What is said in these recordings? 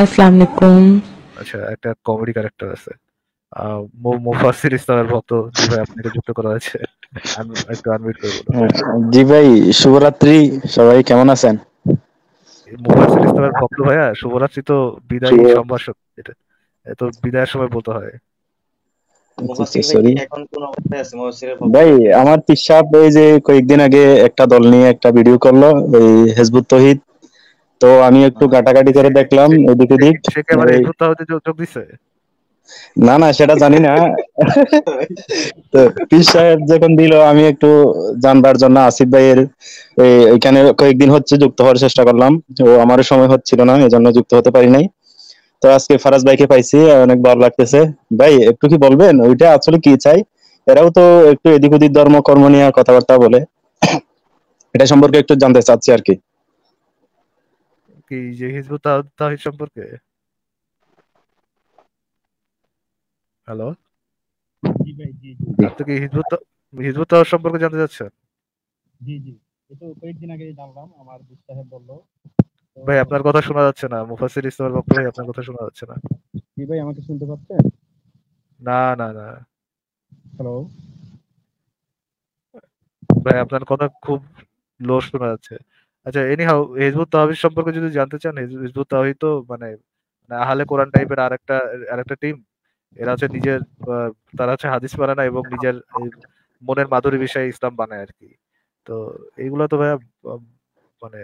আসসালামু আলাইকুম আচ্ছা একটা কমেডি ক্যারেক্টার আছে মুফাসির ইসলামের ভক্ত জি ভাই আপনাকে যুক্ত করা হয়েছে আমি একটু আনমিউট জি ভাই শুভরাত্রি সবাই কেমন আছেন মুফাসির ইসলামের ভক্ত ভাইয়া শুভরাত্রি তো বিদায় সম্ভাষণ এটা তো বিদায়ের সময় বলতে হয় আচ্ছা, ভাই আমার পিসাব এই যে কয়েকদিন আগে একটা দল নিয়ে একটা ভিডিও করলো ওই হেজবুত তহিদ তো আমি একটু মানে কাটাকাটি করে দেখলাম ওদিকে দিক যোগ দিছে না না সেটা জানি না তো পিস সাহেব যখন দিল আমি একটু জানবার জন্য আসিফ ভাইয়ের ওইখানে কয়েকদিন হচ্ছে যুক্ত হওয়ার চেষ্টা করলাম ও আমারও সময় হচ্ছিল না এজন্য যুক্ত হতে পারি নাই তো আজকে ফারাজ ভাইকে পাইছি অনেক ভালো লাগতেছে ভাই একটু কি বলবেন ওইটা আসলে কি চাই এরাও তো একটু এদিক ওদিক ধর্ম কর্ম নিয়ে কথাবার্তা বলে এটা সম্পর্কে একটু জানতে চাচ্ছি আর কি কি যে হিজবুত তাহিদ সম্পর্কে হ্যালো জি ভাই জি জি আপনি কি সম্পর্কে জানতে চাচ্ছেন জি জি এটা কয়েকদিন আগে জানলাম আমার সাহেব ভাই আপনার কথা শোনা যাচ্ছে না মুফাসির ইসলামের পক্ষ থেকে আপনার কথা শোনা যাচ্ছে না জি ভাই আমাকে শুনতে পাচ্ছেন না না না হ্যালো ভাই আপনার কথা খুব লো শোনা যাচ্ছে আচ্ছা এনি হাউ হিজবুত তাহিদ সম্পর্কে যদি জানতে চান হিজবুত তাহিদ তো মানে, মানে আহলে কোরআন টাইপের আরেকটা আরেকটা টিম এরা হচ্ছে নিজের তারা হচ্ছে হাদিস পারে না এবং নিজের মনের মাধুরী বিষয়ে ইসলাম বানায় আর কি তো এইগুলো তো ভাইয়া মানে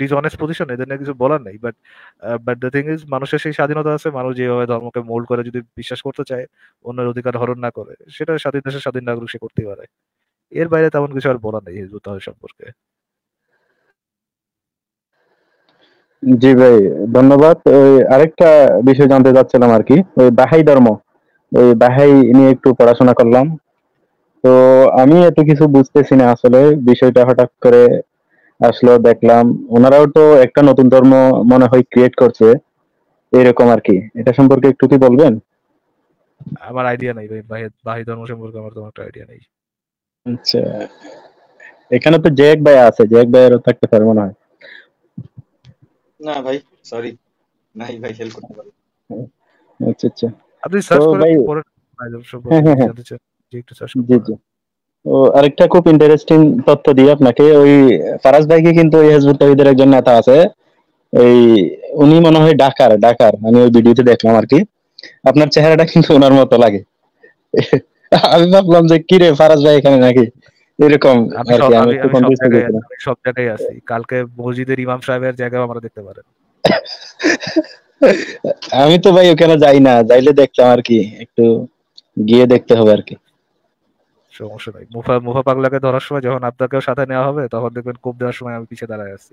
ডিসঅনেস্ট পজিশন এদের নিয়ে কিছু বলার নেই but but the thing is মানুষের সেই স্বাধীনতা আছে মানুষ যেভাবে ধর্মকে মোল্ড করে যদি বিশ্বাস করতে চায় অন্যের অধিকার হরণ না করে সেটা স্বাধীন দেশের স্বাধীন নাগরিক সে করতেই পারে এর বাইরে তেমন কিছু আর বলার নেই হিজবুত সম্পর্কে জি ভাই ধন্যবাদ ওই আরেকটা বিষয় জানতে চাচ্ছিলাম আর কি ওই বাহাই ধর্ম ওই বাহাই নিয়ে একটু পড়াশোনা করলাম তো আমি এত কিছু বুঝতেছি না আসলে বিষয়টা হঠাৎ করে আসলো দেখলাম ওনারাও তো একটা নতুন ধর্ম মনে হয় ক্রিয়েট করছে এরকম আর কি এটা সম্পর্কে একটু কি বলবেন আমার আইডিয়া নাই ভাই বাহাই ধর্ম সম্পর্কে আমার তোমার একটা আইডিয়া নাই আচ্ছা এখানে তো জেক ভাই আছে জেক ভাইয়েরও থাকতে পারে মনে হয় না ভাই সরি নাই ভাই হেল্প করতে পারি আচ্ছা আচ্ছা আপনি সার্চ করে ভাই হ্যাঁ, হ্যাঁ, হ্যাঁ। জি জি ও আরেকটা খুব ইন্টারেস্টিং তথ্য দিই আপনাকে ওই ফারাজ ভাইকে কিন্তু ওই তাহিদের একজন নেতা আছে এই উনি মনে হয় ডাকার ডাকার আমি ওই ভিডিওতে দেখলাম আর কি আপনার চেহারাটা কিন্তু ওনার মতো লাগে আমি ভাবলাম যে কি রে ফারাজ ভাই এখানে নাকি এরকম সব জায়গায় আছি কালকে মসজিদের ইমাম সাহেবের আমরা দেখতে পারেন আমি তো ভাই ওখানে যাই না যাইলে দেখতাম আর কি একটু গিয়ে দেখতে হবে আর কি সমস্যা নাই মুফা মুফা পাগলাকে ধরার সময় যখন আপনাকেও সাথে নেওয়া হবে তখন দেখবেন কোপ দেওয়ার সময় আমি পিছিয়ে দাঁড়ায় আছি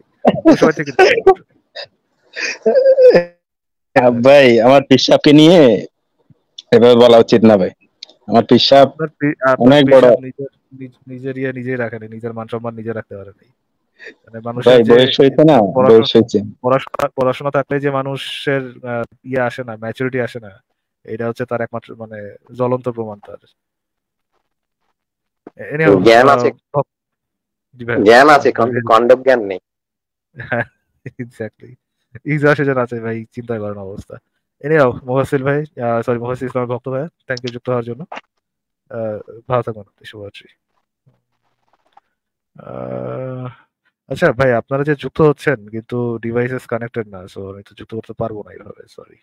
ভাই আমার পেশাবকে নিয়ে এভাবে বলা উচিত না ভাই আমার পেশাব অনেক বড় নিজের ইয়ে নিজেই রাখে নাই নিজের মান সম্মান নিজে রাখতে পারে নাই মানে মানুষের পড়াশোনা পড়াশোনা থাকলে যে মানুষের ইয়ে আসে না ম্যাচুরিটি আসে না এটা হচ্ছে তার একমাত্র মানে জ্বলন্ত প্রমাণ তার ভাই চিন্তা করেন অবস্থা এনিও মোহাসিল ভাই সরি মোহাসিল ইসলামের ভক্ত ভাই থ্যাংক ইউ যুক্ত হওয়ার জন্য ভালো শুভরাত্রি আচ্ছা ভাই আপনারা যে যুক্ত হচ্ছেন কিন্তু ডিভাইসেস কানেক্টেড না সো আমি তো যুক্ত করতে পারবো না এইভাবে সরি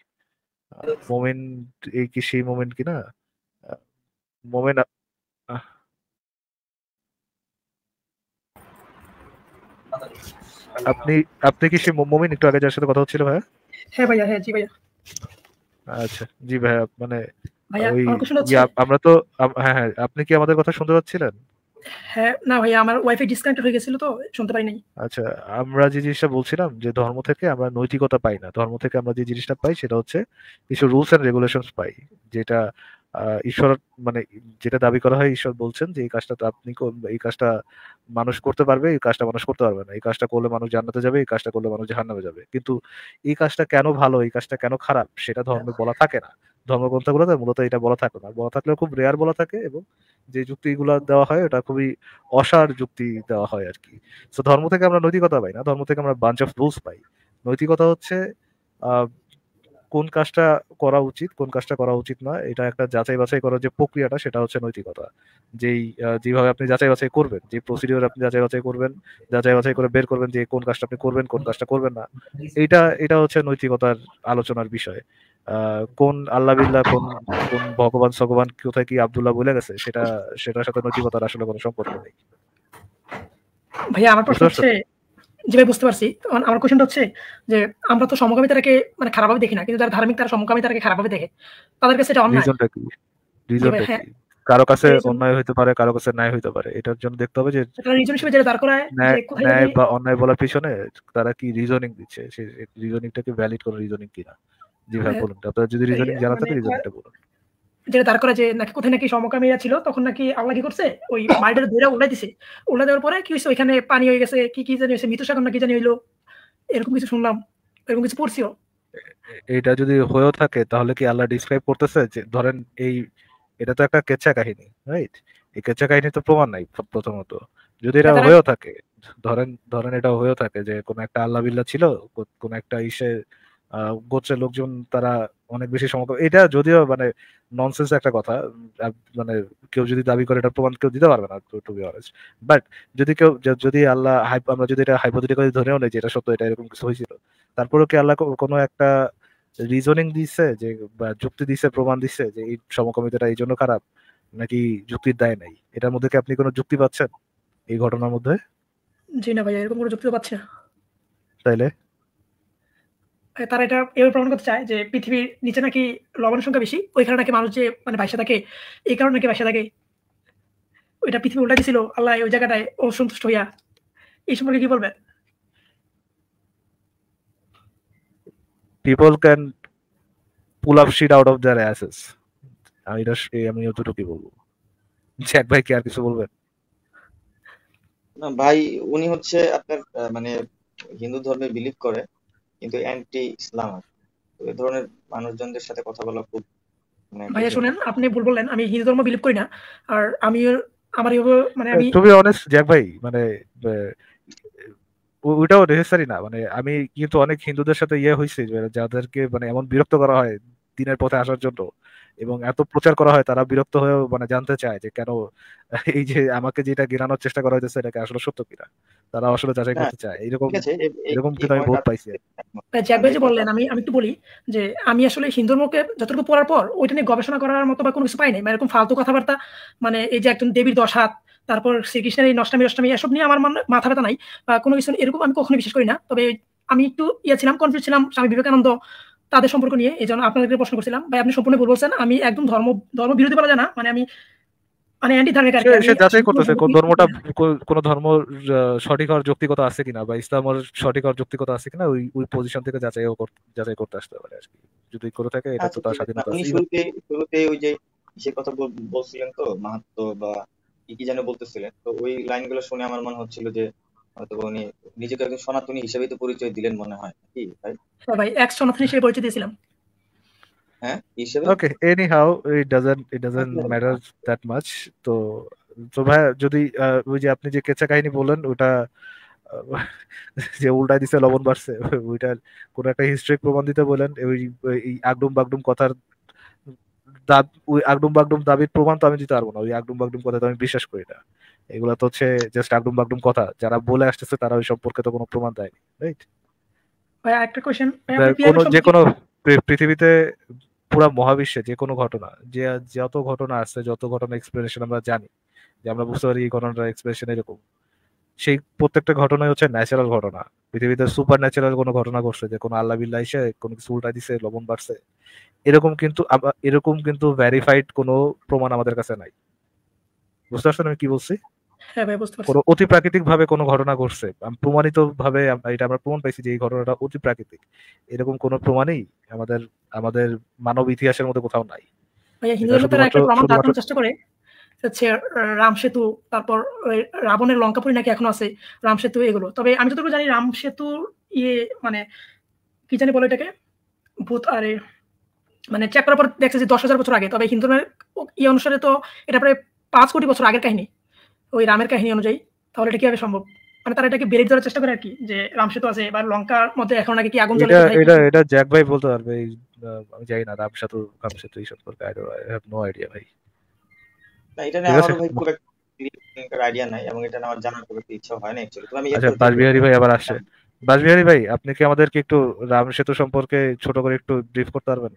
মোমেন্ট এই কি সেই মোমেন্ট কি না মোমেন্ট আপনি আপনি কি সেই মোমেন্ট একটু আগে যার সাথে কথা হচ্ছিল ভাইয়া হ্যাঁ ভাইয়া হ্যাঁ জি ভাইয়া আচ্ছা জি ভাইয়া মানে আমরা তো হ্যাঁ হ্যাঁ আপনি কি আমাদের কথা শুনতে পাচ্ছিলেন হ্যাঁ না আমার ওয়াইফাই ডিসকানেক্ট হয়ে গেছিল তো শুনতে পাই নাই আচ্ছা আমরা যে জিনিসটা বলছিলাম যে ধর্ম থেকে আমরা নৈতিকতা পাই না ধর্ম থেকে আমরা যে জিনিসটা পাই সেটা হচ্ছে কিছু রুলস এন্ড রেগুলেশনস পাই যেটা ঈশ্বর মানে যেটা দাবি করা হয় ঈশ্বর বলছেন যে এই কাজটা তো আপনি এই কাজটা মানুষ করতে পারবে এই কাজটা মানুষ করতে পারবে না এই কাজটা করলে মানুষ জান্নাতে যাবে এই কাজটা করলে মানুষ জাহান্নামে যাবে কিন্তু এই কাজটা কেন ভালো এই কাজটা কেন খারাপ সেটা ধর্মে হ্যাঁ। বলা থাকে না ধর্মগ্রন্থগুলোতে মূলত এটা বলা থাকে না বলা থাকলেও খুব রেয়ার বলা থাকে এবং যে যুক্তিগুলো দেওয়া হয় ওটা খুবই অসার যুক্তি দেওয়া হয় আর কি তো ধর্ম থেকে আমরা নৈতিকতা পাই না ধর্ম থেকে আমরা বাঞ্চ অফ রুলস পাই নৈতিকতা হচ্ছে কোন কাজটা করা উচিত কোন কাজটা করা উচিত না এটা একটা যাচাই বাছাই করার যে প্রক্রিয়াটা সেটা হচ্ছে নৈতিকতা যেই যেভাবে আপনি যাচাই বাছাই করবেন যে প্রসিডিওর আপনি যাচাই বাছাই করবেন যাচাই বাছাই করে বের করবেন যে কোন কাজটা আপনি করবেন কোন কাজটা করবেন না এটা এটা হচ্ছে নৈতিকতার আলোচনার বিষয় কোন আল্লাহ বিল্লাহ কোন কোন ভগবান সগবান কোথায় কি আবদুল্লাহ বলে গেছে সেটা সেটার সাথে নজিবতার আসলে কোনো সম্পর্ক নেই ভাইয়া আমার প্রশ্ন হচ্ছে যে ভাই বুঝতে পারছি আমার হচ্ছে যে আমরা তো সমকামিতাকে মানে খারাপভাবে দেখি না কিন্তু যারা ধার্মিক তারা সমকামিতাকে খারাপভাবে দেখে তাদের কাছে এটা অন্যায় রিজনটা কি রিজনটা কি হ্যাঁ। কারো কাছে অন্যায় হইতে পারে কারো কাছে ন্যায় হইতে পারে এটার জন্য দেখতে হবে যে রিজন হিসেবে দাঁড় করায় ন্যায় বা অন্যায় বলার পিছনে তারা কি রিজনিং দিচ্ছে সেই রিজনিংটাকে ভ্যালিড কোনো রিজনিং কিনা বলুন মানে আপনারা যদি রিজনিং জানা থাকে বলুন যেটা তার যে নাকি কোথায় নাকি সমকামীরা ছিল তখন নাকি আল্লাহ কি করছে ওই ধরে উড়াই দিছে উড়া দেওয়ার পরে কি হয়েছে ওইখানে পানি হয়ে গেছে কি কি জানি হয়েছে মৃত সাগর নাকি জানি হইলো এরকম কিছু শুনলাম এরকম কিছু পড়ছিও এটা যদি হয়েও থাকে তাহলে কি আল্লাহ ডিসক্রাইব করতেছে যে ধরেন এই এটা তো একটা কেচ্ছা কাহিনী রাইট এই কেচ্ছা কাহিনী তো প্রমাণ নাই প্রথমত যদি এটা হয়েও থাকে ধরেন ধরেন এটা হয়েও থাকে যে কোন একটা আল্লাহ বিল্লাহ ছিল কোন একটা ইসে গোত্রের লোকজন তারা অনেক বেশি সমকম এটা যদিও মানে ননসেন্স একটা কথা মানে কেউ যদি দাবি করে এটা প্রমাণ কেউ দিতে পারবে না টু বি অনেস্ট বাট যদি কেউ যদি আল্লাহ আমরা যদি এটা হাইপোথেটিক্যালি ধরেও নেই যে এটা সত্য এটা এরকম কিছু হয়েছিল তারপরেও কি আল্লাহ কোনো একটা রিজনিং দিছে যে বা যুক্তি দিছে প্রমাণ দিছে যে এই সমকামিতাটা এই জন্য খারাপ নাকি যুক্তির দায় নাই এটার মধ্যে কি আপনি কোনো যুক্তি পাচ্ছেন এই ঘটনার মধ্যে জি না ভাই এরকম কোনো যুক্তি পাচ্ছি না তাইলে তারা এটা এভাবে প্রমাণ করতে চায় যে পৃথিবীর নিচে নাকি লবণের সংখ্যা বেশি ওইখানে নাকি মানুষ যে মানে ভাইসা থাকে এই কারণে নাকি ভাইসা থাকে ওইটা পৃথিবী উল্টা দিয়েছিল আল্লাহ ওই জায়গাটায় অসন্তুষ্ট হইয়া এই সম্পর্কে কি বলবেন people can pull up shit out of their asses আমি এটা আমি অতটুকুই বলবো জ্যাক ভাই কি আর কিছু বলবেন না ভাই উনি হচ্ছে আপনার মানে হিন্দু ধর্মে বিলিভ করে কিন্তু অ্যান্টি ইসলাম তো এই ধরনের মানুষজনদের সাথে কথা বলা খুব মানে ভাইয়া শুনেন আপনি ভুল বললেন আমি হিন্দু ধর্ম বিলিভ করি না আর আমি আমার মানে আমি টু বি অনেস্ট জ্যাক ভাই মানে ওইটাও নেসেসারি না মানে আমি কিন্তু অনেক হিন্দুদের সাথে ইয়ে হয়েছে যাদেরকে মানে এমন বিরক্ত করা হয় দিনের পথে আসার জন্য এবং এত প্রচার করা হয় তারা বিরক্ত হয়ে মানে জানতে চায় যে কেন এই যে আমাকে যেটা গেরানোর চেষ্টা করা হয়েছে এটাকে আসলে সত্য কিনা তারা আসলে যাচাই হ্যাঁ, করতে চায় এরকম এরকম কিন্তু আমি ভোট পাইছি জ্যাকবে আচ্ছা, যে বললেন আমি আমি একটু বলি যে আমি আসলে হিন্দু ধর্মকে যতটুকু পড়ার পর ওইটা নিয়ে গবেষণা করার মতো বা কোনো কিছু পাইনি মানে এরকম ফালতু কথাবার্তা মানে এই যে একজন দেবীর দশ হাত তারপর শ্রীকৃষ্ণের এই নষ্টমী অষ্টমী এসব নিয়ে আমার মাথা ব্যথা নাই বা কোনো কিছু এরকম আমি কখনো বিশ্বাস করি না তবে আমি একটু ইয়ে ছিলাম কনফিউজ ছিলাম স্বামী বিবেকানন্দ তাদের সম্পর্ক নিয়ে এই জন্য আপনাদেরকে প্রশ্ন করছিলাম ভাই আপনি সম্পূর্ণ ভুল বলছেন আমি একদম ধর্ম ধর্ম বিরোধী বলা যায় না মানে আমি মানে অ্যান্টি ধর্মের কারণে সে যাচাই করতেছে কোন ধর্মটা কোন ধর্ম সঠিক আর আছে কিনা বা সঠিক আর আছে কিনা ওই ওই পজিশন থেকে যাচাই করতে আসতে পারে আর কি যদি করে থাকে এটা তো আচ্ছা, তার স্বাধীনতা আছে শুরুতে শুরুতে ওই যে সে কথা বলছিলেন তো মাহাত্ম বা কি কি যেন বলতেছিলেন তো ওই লাইনগুলো শুনে আমার মনে হচ্ছিল যে হয়তো উনি নিজেকে একজন সনাতনী হিসেবেই তো পরিচয় দিলেন মনে হয় কি ভাই এক সনাতনী হিসেবে পরিচয় দিয়েছিলাম okay anyhow it doesn't it doesn't matter that much তো তো ভাই যদি ওই যে আপনি যে কেচা কাহিনী বলেন ওটা যে উল্টা দিছে লবণ বাড়ছে ওইটার কোন একটা হিস্ট্রিক প্রমাণ দিতে বলেন ওই আগডুম বাগডুম কথার ওই আগডুম বাগডুম দাবির প্রমাণ তো আমি দিতে পারবো না ওই আগডুম বাগডুম কথা তো আমি বিশ্বাস করি না এগুলো তো হচ্ছে জাস্ট আগডুম বাগডুম কথা যারা বলে আসতেছে তারা ওই সম্পর্কে তো কোনো প্রমাণ দেয়নি রাইট ভাই একটা কোশ্চেন যে কোনো পৃথিবীতে পুরা মহাবিশ্বে যে কোনো ঘটনা যে যত ঘটনা আসছে যত ঘটনা এক্সপ্লেনেশন আমরা জানি যে আমরা বুঝতে পারি এই ঘটনাটা এক্সপ্লেনেশন এরকম সেই প্রত্যেকটা ঘটনাই হচ্ছে ন্যাচারাল ঘটনা পৃথিবীতে সুপার ন্যাচারাল কোনো ঘটনা ঘটছে যে কোনো আল্লাহ বিল্লা এসে কোনো কিছু উল্টা দিছে লবণ বাড়ছে এরকম কিন্তু এরকম কিন্তু ভ্যারিফাইড কোনো প্রমাণ আমাদের কাছে নাই বুঝতে পারছেন আমি কি বলছি হ্যাঁ ভাই বুঝতে পারছি অতি প্রাকৃতিক ভাবে কোনো ঘটনা ঘটছে প্রমাণিত ভাবে এটা আমরা প্রমাণ পাইছি যে এই ঘটনাটা অতি প্রাকৃতিক এরকম কোনো প্রমাণই আমাদের আমাদের মানব ইতিহাসের মধ্যে কোথাও নাই চেষ্টা করে হচ্ছে রাম সেতু তারপর রাবণের লঙ্কাপুরি নাকি এখন আছে রাম সেতু এগুলো তবে আমি যতটুকু জানি রাম সেতু ইয়ে মানে কি জানি বলে এটাকে ভূত আরে মানে চেক করার পর দেখছে যে দশ হাজার বছর আগে তবে হিন্দু ইয়ে অনুসারে তো এটা প্রায় পাঁচ কোটি বছর আগের কাহিনী ওই রামের কাহিনী অনুযায়ী তাহলে এটা কিভাবে সম্ভব মানে তারা এটাকে বেরিয়ে ধরার চেষ্টা করে আর কি যে রাম সেতু আছে বা লঙ্কার মধ্যে এখন নাকি কি আগুন জ্বলে এটা এটা জ্যাক ভাই বলতে পারবে আমি জানি না রাম সেতু রাম সেতু এই সম্পর্কে আই হ্যাভ নো আইডিয়া ভাই এটা না আমার ভাই খুব একটা আইডিয়া নাই এবং এটা আমার জানার খুব ইচ্ছা হয় না एक्चुअली তো আমি আচ্ছা ইয়ে বাসবিহারী ভাই আবার আসছে বাসবিহারী ভাই আপনি কি আমাদেরকে একটু রাম সেতু সম্পর্কে ছোট করে একটু ব্রিফ করতে পারবেন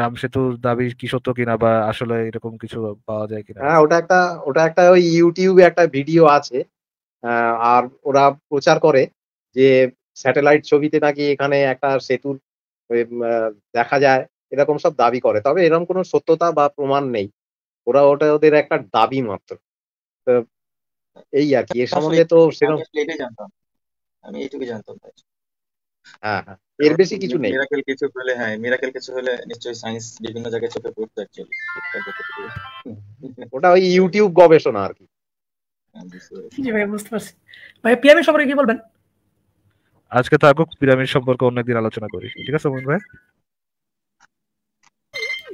রাম সেতুর দাবি কি সত্য কিনা বা আসলে এরকম কিছু পাওয়া যায় কিনা হ্যাঁ ওটা একটা ওটা একটা ওই ইউটিউবে একটা ভিডিও আছে আর ওরা প্রচার করে যে স্যাটেলাইট ছবিতে নাকি এখানে একটা সেতুর দেখা যায় এরকম সব দাবি করে তবে এরকম কোনো সত্যতা বা প্রমাণ নেই ওরা ওটা ওদের একটা দাবি মাত্র তো এই আর কি এর সম্বন্ধে তো সেরকম আমি এটুকু জানতাম হ্যাঁ হ্যাঁ এর বেশি কিছু নেই মিরাকেল কিছু হলে হ্যাঁ মিরাকেল কিছু হলে নিশ্চয়ই সায়েন্স বিভিন্ন জায়গায় চোখে ওটা ওই ইউটিউব গবেষণা আর কি হ্যাঁ, জি ভাই বুঝতে পারছি ভাই সম্পর্কে কি বলবেন আজকে পিরামিড সম্পর্কে অন্য দিন আলোচনা করি ঠিক আছে ভাই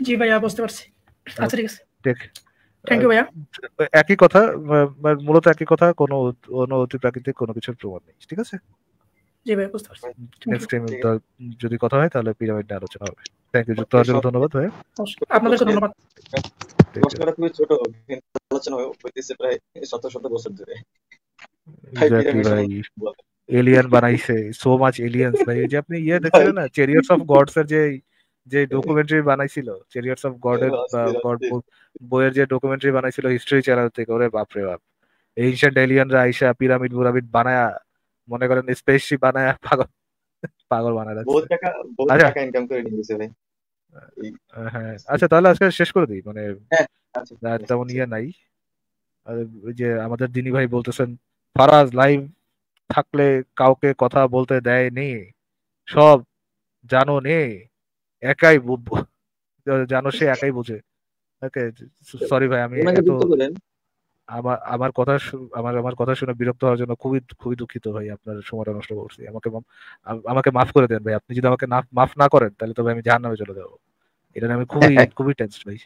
জি ভাইয়া হ্যাঁ, বুঝতে পারছি আচ্ছা ঠিক আছে ঠিক থ্যাংক ইউ ভাইয়া একই কথা মূলত একই কথা কোনো কোনো অতি প্রাকৃতিক কোনো কিছুর প্রমাণ নেই ঠিক আছে যদি কথা হয় তাহলে পিরামিড নিয়ে আলোচনা হবে থ্যাংক ইউ ধন্যবাদ ভাই আপনাদেরকে ধন্যবাদ বানাইছে সো মাচ যে আপনি ইয়ে না চেরিয়ার্স অফ যে ডকুমেন্টারি বানাইছিল চেরিয়ার্স অফ গড বইয়ের যে ডকুমেন্টারি বানাইছিল হিস্টরি চ্যানেল থেকে ওরে বাপ বাপ এনশিয়েন্ট আইসা পিরামিড বুরামিড বানায়া মনে করেন স্পেসশিপ বানায় পাগল পাগল বানায় বহুত টাকা বহুত আচ্ছা। টাকা ইনকাম করে নিয়েছে হ্যাঁ আচ্ছা তাহলে আজকে শেষ করে দিই মানে হ্যাঁ, আচ্ছা, তেমন ইয়ে নাই যে আমাদের দিনী ভাই বলতেছেন ফারাজ লাইভ থাকলে কাউকে কথা বলতে দেয় দেয়নি সব জানো নে একাই জানো সে একাই বোঝে ওকে সরি ভাই আমি এত আমার আমার কথা আমার আমার কথা শুনে বিরক্ত হওয়ার জন্য খুবই খুবই দুঃখিত ভাই আপনার সময়টা নষ্ট করছি আমাকে আমাকে মাফ করে দেন ভাই আপনি যদি আমাকে মাফ না করেন তাহলে তবে আমি জাহান নামে চলে যাবো এটা আমি খুবই খুবই টেন্স ভাই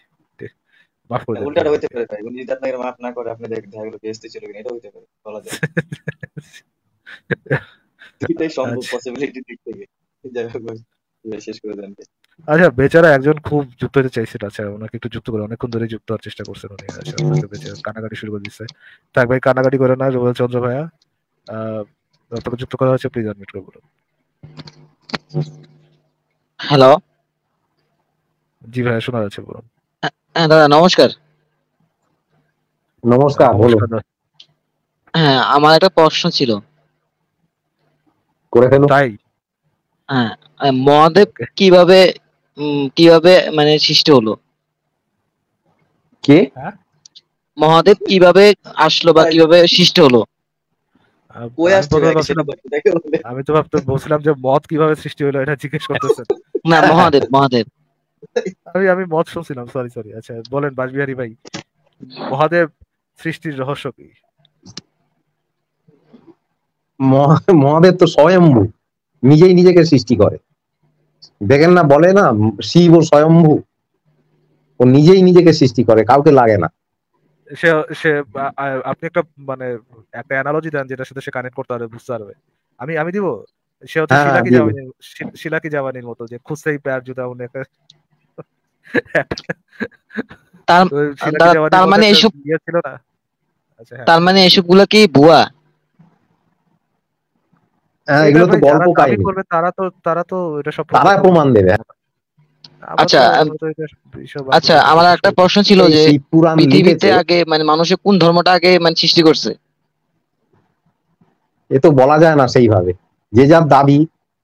মাফ করে দেন উল্টাটা হইতে পারে ভাই উনি যদি আপনাকে মাফ না করে আপনি চলে এটা হইতে পারে বলা যায় এটাই সম্ভব পসিবিলিটি আচ্ছা। দিক থেকে শেষ করে দেন ভাই আচ্ছা বেচারা একজন খুব যুক্ত হতে চাইছিল আচ্ছা ওনাকে একটু যুক্ত করে অনেকক্ষণ ধরে যুক্ত হওয়ার চেষ্টা করছেন উনি আচ্ছা ওনাকে বেচারা কানাকাটি শুরু করে দিচ্ছে থাক ভাই কানাকাটি করে না রোবেল চন্দ্র ভাইয়া আপনাকে যুক্ত করা হয়েছে প্লিজ আনমিউট করে বলুন হ্যালো জি ভাইয়া শোনা যাচ্ছে বলুন হ্যাঁ, দাদা নমস্কার নমস্কার বলুন হ্যাঁ আমার একটা প্রশ্ন ছিল করে ফেলো তাই হ্যাঁ মহাদেব কিভাবে কিভাবে মানে সৃষ্টি হলো কি হ্যাঁ? মহাদেব কিভাবে আসলো বা কিভাবে সৃষ্টি হলো আমি তো ভাবতে বলছিলাম যে মদ কিভাবে সৃষ্টি হলো এটা জিজ্ঞেস করতেছে না মহাদেব মহাদেব আমি আমি মদ শুনছিলাম সরি সরি আচ্ছা বলেন বাসবিহারি ভাই মহাদেব সৃষ্টির রহস্য কি মহাদেব তো স্বয়ম্ভু নিজেই নিজেকে সৃষ্টি করে দেখেন না বলে না শিব ও স্বয়ম্ভু ও নিজেই নিজেকে সৃষ্টি করে কাউকে লাগে না সে সে আপনি একটা মানে একটা অ্যানালজি দেন সাথে সে কানেক্ট করতে বুঝতে পারবে আমি আমি দিব সে হচ্ছে হ্যাঁ, শিলাকি হ্যাঁ, জাওয়ানি শিলাকি মতো যে খুসেই প্যার জুতা উনি তার মানে এসব তার মানে এসব গুলো কি বুয়া হ্যাঁ, এগুলো তো গল্প করবে তারা তো তারা তো এটা সব তারা প্রমাণ দেবে আচ্ছা আচ্ছা আমার একটা প্রশ্ন ছিল যে পৃথিবীতে আগে মানে মানুষে কোন ধর্মটা আগে মানে সৃষ্টি করছে এ তো বলা যায় না সেইভাবে যে যার দাবি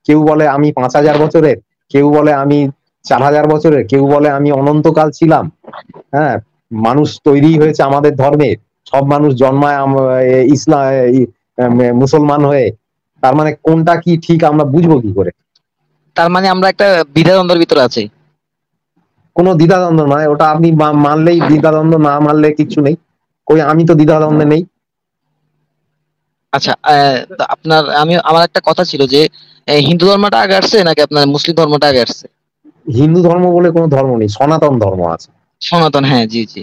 কেউ বলে আমি পাঁচ হাজার বছরের কেউ বলে আমি চার হাজার বছরের কেউ বলে আমি অনন্তকাল ছিলাম হ্যাঁ মানুষ তৈরি হয়েছে আমাদের ধর্মে সব মানুষ জন্মায় ইসলাম মুসলমান হয়ে তার মানে কোনটা কি ঠিক আমরা বুঝবো কি করে তার মানে আমরা একটা দ্বিধাদ্বন্দ্বের ভিতরে আছি কোনো দ্বিধাদ্বন্দ্ব নয় ওটা আপনি মানলেই দ্বিধাদ্বন্দ্ব না মানলে কিছু নেই কই আমি তো দ্বিধাদ্বন্দ্বে নেই আচ্ছা আপনার আমি আমার একটা কথা ছিল যে হিন্দু ধর্মটা আগে আসছে নাকি আপনার মুসলিম ধর্মটা আগে আসছে হিন্দু ধর্ম বলে কোনো ধর্ম নেই সনাতন ধর্ম আছে সনাতন হ্যাঁ জি জি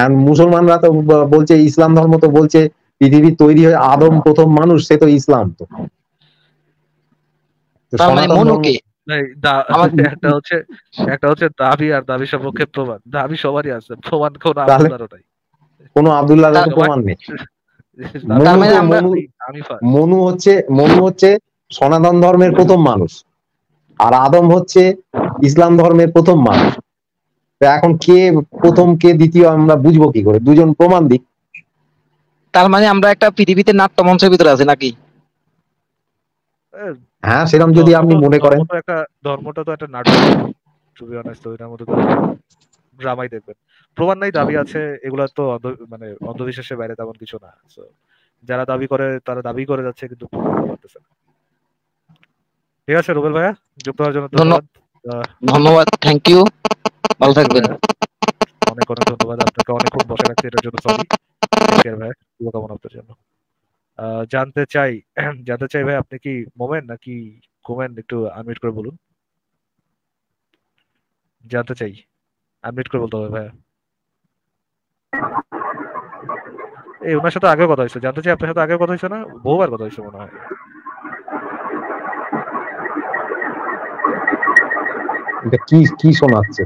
আর মুসলমানরা তো বলছে ইসলাম ধর্ম তো বলছে পৃথিবী তৈরি হয় আদম প্রথম মানুষ সে তো ইসলাম তো মানে একটা হচ্ছে দাবি আর দাবি মানে মনু হচ্ছে মনু হচ্ছে সনাতন ধর্মের প্রথম মানুষ আর আদম হচ্ছে ইসলাম ধর্মের প্রথম মানুষ এখন কে প্রথম কে দ্বিতীয় আমরা বুঝবো কি করে দুজন প্রমাণ দিক তার মানে আমরা একটা পৃথিবীতে মঞ্চের ভিতরে আছি নাকি হ্যাঁ, হ্যাঁ সেরকম যদি আপনি মনে করেন একটা ধর্মটা তো একটা নাটক অনেস্ট ওইটার মধ্যে ড্রামাই দেখবেন প্রমাণ নাই দাবি আছে তো মানে অন্ধবিশ্বাসের বাইরে তেমন কিছু না যারা দাবি করে তারা দাবি করে যাচ্ছে কিন্তু ঠিক আছে রুবেল ভাইয়া যুক্ত হওয়ার জন্য ধন্যবাদ ধন্যবাদ থ্যাংক ইউ ভালো থাকবেন হ্যাঁ, অনেক অনেক ধন্যবাদ আপনাকে খুব বসে রাখছি এটার জন্য সরি শুভকামনা আপনার জন্য জানতে চাই জানতে চাই ভাই আপনি কি মোমেন নাকি কোমেন একটু আনমিট করে বলুন জানতে চাই আনমিট করে বলতে হবে ভাই এই ওনার সাথে আগে কথা হয়েছে জানতে চাই আপনার সাথে আগে কথা হয়েছে না বহুবার কথা হয়েছে মনে হয় কি কি শোনাচ্ছে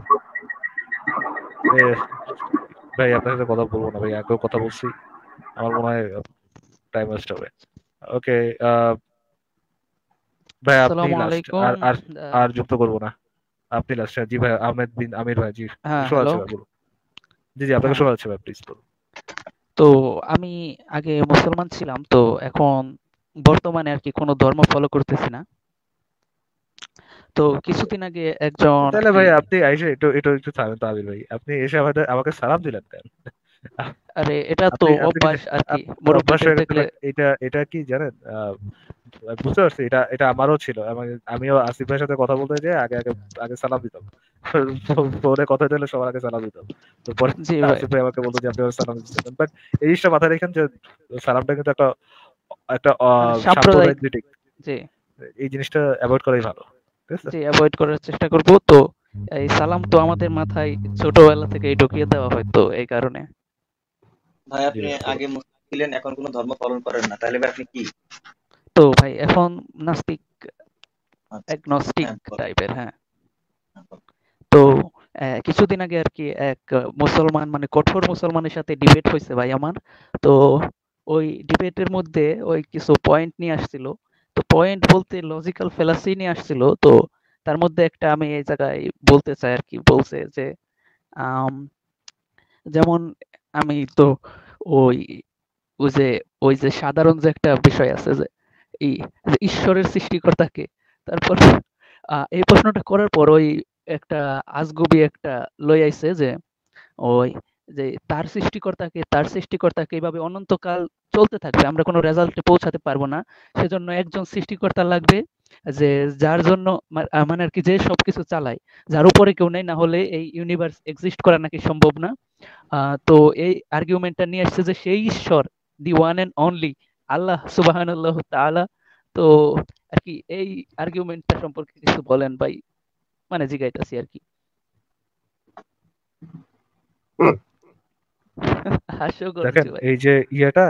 ভাই আপনার সাথে কথা বলবো না ভাই আগেও কথা বলছি আমার মনে হয় টাইম ওয়েস্ট হবে ওকে ভাই আপনি আর আর আর যুক্ত করব না আপনি লাস্ট জি ভাই আহমেদ বিন আমির ভাই জি হ্যাঁ, শোনা যাচ্ছে জি জি আপনাকে হ্যাঁ। শোনা যাচ্ছে ভাই প্লিজ বলুন তো আমি আগে মুসলমান ছিলাম তো এখন বর্তমানে আর কি কোন ধর্ম ফলো করতেছি না তো কিছুদিন আগে একজন তাহলে ভাই আপনি এসে একটু একটু একটু থামেন তো আবির ভাই আপনি এসে আমাদের আমাকে সালাম দিলেন কেন আরে এটা তো অভ্যাস আর কি মানে এটা এটা কি জানেন বুঝতে পারছি এটা এটা আমারও ছিল আমিও আসিফ ভাইয়ের সাথে কথা বলতে যে আগে আগে আগে সালাম দিতাম পরে কথা দিলে সবার আগে সালাম দিতাম তো পরে আসিফ ভাই আমাকে বলতো যে আপনি সালাম দিচ্ছেন বাট এই জিনিসটা মাথায় রেখেন যে সালামটা কিন্তু একটা একটা মানে সাম্প্রদায়িক জি এই জিনিসটা অ্যাভয়েড করাই ভালো জি অ্যাভয়েড করার চেষ্টা করব তো এই সালাম তো আমাদের মাথায় ছোটবেলা থেকে ঢুকিয়ে দেওয়া হয়তো এই কারণে ভাই আপনি আগে মুসলিম ছিলেন এখন কোন ধর্ম পালন করেন না তাহলে আপনি কি তো ভাই এখন নাস্তিক অ্যাগনস্টিক আচ্ছা। টাইপের হ্যাঁ, হ্যাঁ।, হ্যাঁ তো কিছুদিন আগে আর কি এক মুসলমান মানে কঠোর মুসলমানের সাথে ডিবেট হয়েছে ভাই আমার তো ওই ডিবেটের মধ্যে ওই কিছু পয়েন্ট নিয়ে আসছিল তো পয়েন্ট বলতে লজিক্যাল ফেলাসি নিয়ে আসছিল তো তার মধ্যে একটা আমি এই জায়গায় বলতে চাই আর কি বলছে যে যেমন আমি তো ওই ওই যে ওই যে সাধারণ যে একটা বিষয় আছে যে এই যে ঈশ্বরের সৃষ্টিকর্তাকে তারপর এই প্রশ্নটা করার পর ওই একটা আজগুবি একটা লই আইছে যে ওই যে তার সৃষ্টিকর্তাকে তার সৃষ্টিকর্তাকে এইভাবে অনন্তকাল চলতে থাকবে আমরা কোনো রেজাল্টে পৌঁছাতে পারবো না সেজন্য একজন সৃষ্টিকর্তা লাগবে যে যার জন্য মানে আর কি যে সবকিছু চালায় যার উপরে কেউ নেই না হলে এই ইউনিভার্স এক্সিস্ট করা নাকি সম্ভব না তো এই আর্গুমেন্টটা নিয়ে আসছে যে সেই ঈশ্বর the one and only Allah সুবাহান তালা তো আর কি এই আর্গুমেন্টটা সম্পর্কে কিছু বলেন ভাই মানে জিগাইতাছি আর কি এই যে ইয়াটা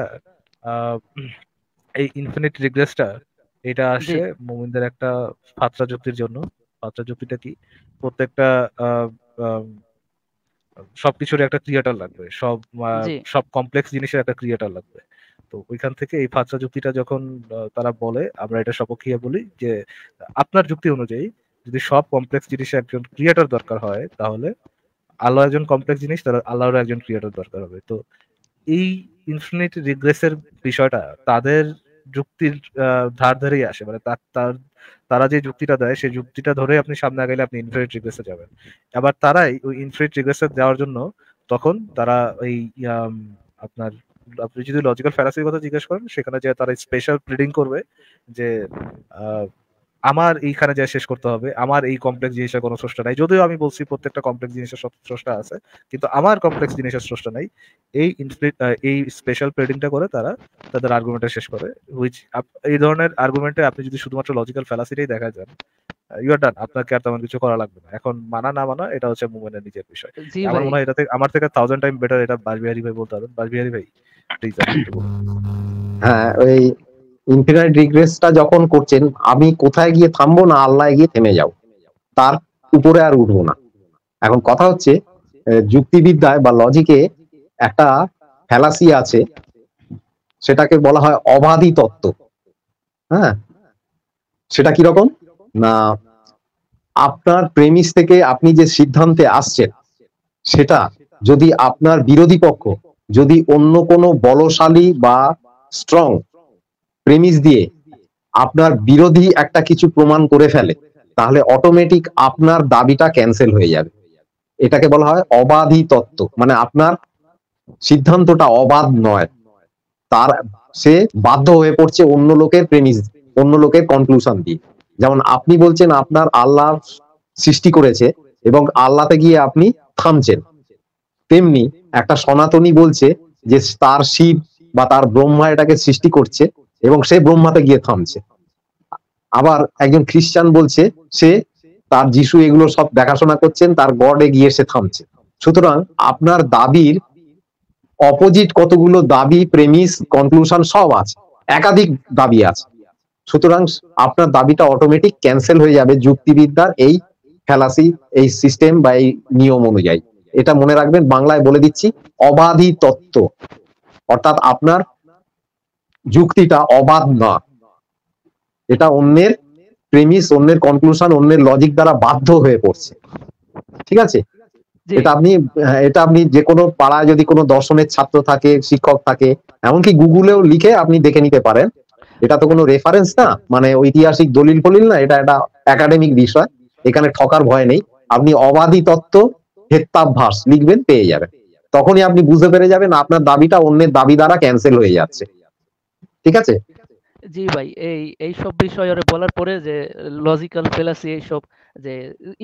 এই ইনফিনিট রিগ্রেসটা এটা আসে মুমিনদের একটা ফাত্রা যুক্তির জন্য ফাত্রা যুক্তিটা কি প্রত্যেকটা সবকিছুর একটা ক্রিয়েটার লাগবে সব সব কমপ্লেক্স জিনিসের একটা ক্রিয়েটার লাগবে তো ওইখান থেকে এই ফাত্রা যুক্তিটা যখন তারা বলে আমরা এটা সপক্ষে বলি যে আপনার যুক্তি অনুযায়ী যদি সব কমপ্লেক্স জিনিসের একজন ক্রিয়েটার দরকার হয় তাহলে আলো একজন কমপ্লেক্স জিনিস তার আল্লাহর একজন ক্রিয়েটার দরকার হবে তো এই ইনফিনিট রিগ্রেসের বিষয়টা তাদের যুক্তির ধার ধারেই আসে মানে তার তার তারা যে যুক্তিটা দেয় সেই যুক্তিটা ধরে আপনি সামনে আগাইলে আপনি ইনফ্রেড রিগ্রেসে যাবেন আবার তারাই ওই ইনফ্রেট রিগ্রেসে দেওয়ার জন্য তখন তারা ওই আপনার আপনি যদি লজিক্যাল ফ্যারাসির কথা জিজ্ঞেস করেন সেখানে যে তারা স্পেশাল প্লিডিং করবে যে আমার এইখানে যা শেষ করতে হবে আমার এই কমপ্লেক্স জিনিসের কোনো স্রষ্টা নাই যদিও আমি বলছি প্রত্যেকটা কমপ্লেক্স জিনিসের স্রষ্টা আছে কিন্তু আমার কমপ্লেক্স জিনিসের স্রষ্টা নাই এই এই স্পেশাল প্রেডিংটা করে তারা তাদের আর্গুমেন্টটা শেষ করে হুইচ এই ধরনের আর্গুমেন্টে আপনি যদি শুধুমাত্র লজিক্যাল ফ্যালাসিটাই দেখা যান ইউর ডান আপনাকে আর তেমন কিছু করা লাগবে না এখন মানা না মানা এটা হচ্ছে মুমেনের নিজের বিষয় আমার মনে হয় এটা থেকে আমার থেকে থাউজেন্ড টাইম বেটার এটা বাসবিহারি ভাই বলতে পারেন বাসবিহারি ভাই প্লিজ হ্যাঁ ওই ইনফিনাইট রিগ্রেসটা যখন করছেন আমি কোথায় গিয়ে থামবো না আল্লাহ গিয়ে থেমে যাও তার উপরে আর উঠবো না এখন কথা হচ্ছে যুক্তিবিদ্যায় বা লজিকে একটা ফ্যালাসি আছে সেটাকে বলা হয় অবাধি তত্ত্ব হ্যাঁ সেটা কিরকম না আপনার প্রেমিস থেকে আপনি যে সিদ্ধান্তে আসছেন সেটা যদি আপনার বিরোধী পক্ষ যদি অন্য কোনো বলশালী বা স্ট্রং প্রেমিস দিয়ে আপনার বিরোধী একটা কিছু প্রমাণ করে ফেলে তাহলে অটোমেটিক আপনার দাবিটা ক্যান্সেল হয়ে যাবে এটাকে বলা হয় অবাধি তত্ত্ব মানে আপনার সিদ্ধান্তটা অবাধ নয় তার সে বাধ্য হয়ে পড়ছে অন্য লোকের প্রেমিস অন্য লোকের কনক্লুশন দিয়ে যেমন আপনি বলছেন আপনার আল্লাহ সৃষ্টি করেছে এবং আল্লাহতে গিয়ে আপনি থামছেন তেমনি একটা সনাতনী বলছে যে তার শিব বা তার ব্রহ্মা এটাকে সৃষ্টি করছে এবং সে ব্রহ্মাতে গিয়ে থামছে আবার একজন খ্রিস্টান বলছে সে তার যিশু এগুলো সব দেখাশোনা করছেন তার গডে গিয়ে সে থামছে সুতরাং আপনার দাবির অপোজিট কতগুলো দাবি প্রেমিস কনক্লুশন সব আছে একাধিক দাবি আছে সুতরাং আপনার দাবিটা অটোমেটিক ক্যান্সেল হয়ে যাবে যুক্তিবিদ্যার এই ফেলাসি এই সিস্টেম বা এই নিয়ম অনুযায়ী এটা মনে রাখবেন বাংলায় বলে দিচ্ছি অবাধি তত্ত্ব অর্থাৎ আপনার যুক্তিটা অবাধ না এটা অন্যের প্রেমিস অন্যের কনক্লুশন অন্যের লজিক দ্বারা বাধ্য হয়ে পড়ছে ঠিক আছে এটা আপনি এটা আপনি যে কোনো পাড়ায় যদি কোনো দর্শনের ছাত্র থাকে শিক্ষক থাকে এমনকি গুগলেও লিখে আপনি দেখে নিতে পারেন এটা তো কোনো রেফারেন্স না মানে ঐতিহাসিক দলিল ফলিল না এটা একটা একাডেমিক বিষয় এখানে ঠকার ভয় নেই আপনি অবাধি তত্ত্ব হেত্তাভ্যাস লিখবেন পেয়ে যাবেন তখনই আপনি বুঝতে পেরে যাবেন আপনার দাবিটা অন্যের দাবি দ্বারা ক্যান্সেল হয়ে যাচ্ছে ঠিক আছে জি ভাই এই এই সব বিষয়ে বলার পরে যে লজিক্যাল ফেলাসি এই সব যে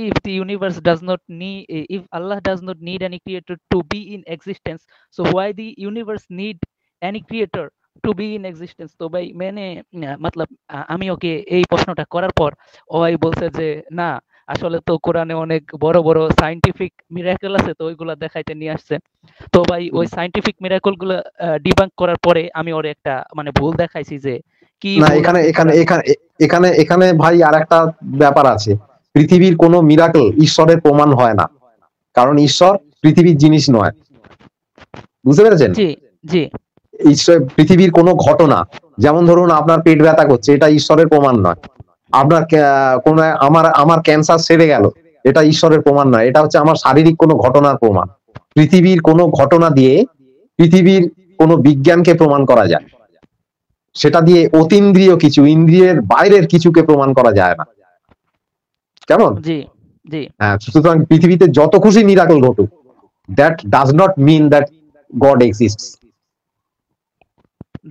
if the universe does not need if Allah does not need any creator to be in existence so why the universe need any creator to be in existence তো ভাই মানে মতলব আমি ওকে এই প্রশ্নটা করার পর ওই বলছে যে না আসলে তো কোরআনে অনেক বড় বড় সাইন্টিফিক মিরাকল আছে তো ওইগুলো দেখাইতে নিয়ে আসছে তো ভাই ওই সাইন্টিফিক মিরাকল গুলো ডিবাঙ্ক করার পরে আমি ওর একটা মানে ভুল দেখাইছি যে কি না এখানে এখানে এখানে এখানে এখানে ভাই আর একটা ব্যাপার আছে পৃথিবীর কোনো মিরাকল ঈশ্বরের প্রমাণ হয় না কারণ ঈশ্বর পৃথিবীর জিনিস নয় বুঝতে পেরেছেন জি জি ঈশ্বর পৃথিবীর কোনো ঘটনা যেমন ধরুন আপনার পেট ব্যথা করছে এটা ঈশ্বরের প্রমাণ নয় আপনার কোন আমার আমার ক্যান্সার সেরে গেল এটা ঈশ্বরের প্রমাণ নয় এটা হচ্ছে আমার শারীরিক কোনো ঘটনার প্রমাণ পৃথিবীর কোনো ঘটনা দিয়ে পৃথিবীর কোনো বিজ্ঞানকে প্রমাণ করা যায় সেটা দিয়ে অতীন্দ্রিয় কিছু ইন্দ্রিয়ের বাইরের কিছুকে প্রমাণ করা যায় না কেমন হ্যাঁ সুতরাং পৃথিবীতে যত খুশি মিরাকল ঘটুক that does not mean that God exist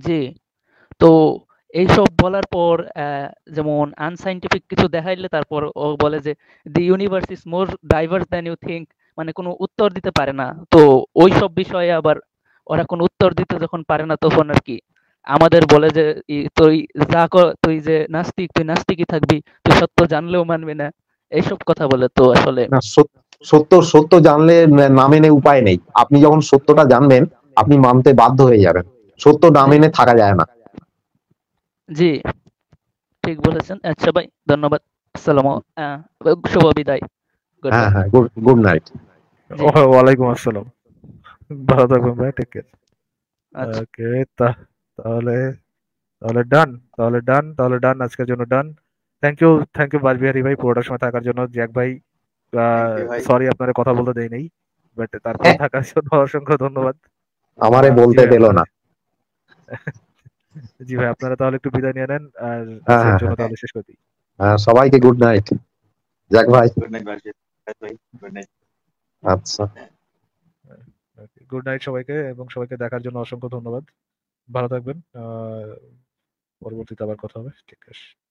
জি তো এইসব বলার পর যেমন আনসাইন্টিফিক কিছু দেখাইলে তারপর ও বলে যে the universe is more diverse than you think মানে কোনো উত্তর দিতে পারে না তো ওই সব বিষয়ে আবার ওরা কোনো উত্তর দিতে যখন পারে না তখন আর কি আমাদের বলে যে তুই যা তুই যে নাস্তিক তুই নাস্তিকই থাকবি তুই সত্য জানলেও মানবি না এইসব কথা বলে তো আসলে সত্য সত্য জানলে না মেনে উপায় নেই আপনি যখন সত্যটা জানবেন আপনি মানতে বাধ্য হয়ে যাবেন সত্য না মেনে থাকা যায় না জি ঠিক বলেছেন আচ্ছা ভাই ধন্যবাদ আসসালাম শুভ বিদায় হ্যাঁ হ্যাঁ গুড নাইট ওয়ালাইকুম আসসালাম ভালো থাকবেন ভাই টেক কেয়ার আচ্ছা। ওকে তাহলে তাহলে ডান তাহলে ডান তাহলে ডান আজকের জন্য done thank you thank you Bajbihari ভাই পুরোটা সময় থাকার জন্য জ্যাক ভাই সরি আপনার কথা বলতে দেই নাই বাট তারপর হ্যাঁ। থাকার জন্য অসংখ্য ধন্যবাদ আমারে বলতে দিল না জি ভাই আপনারা তাহলে একটু বিদায় নিয়ে নেন আর হ্যাঁ, আজকের হ্যাঁ, জন্য হ্যাঁ। তাহলে শেষ করে দিই সবাইকে গুড নাইট যাক ভাই গুড নাইট ভাই গুড নাইট আচ্ছা গুড নাইট সবাইকে এবং সবাইকে দেখার জন্য অসংখ্য ধন্যবাদ ভালো থাকবেন পরবর্তীতে আবার কথা হবে ঠিক আছে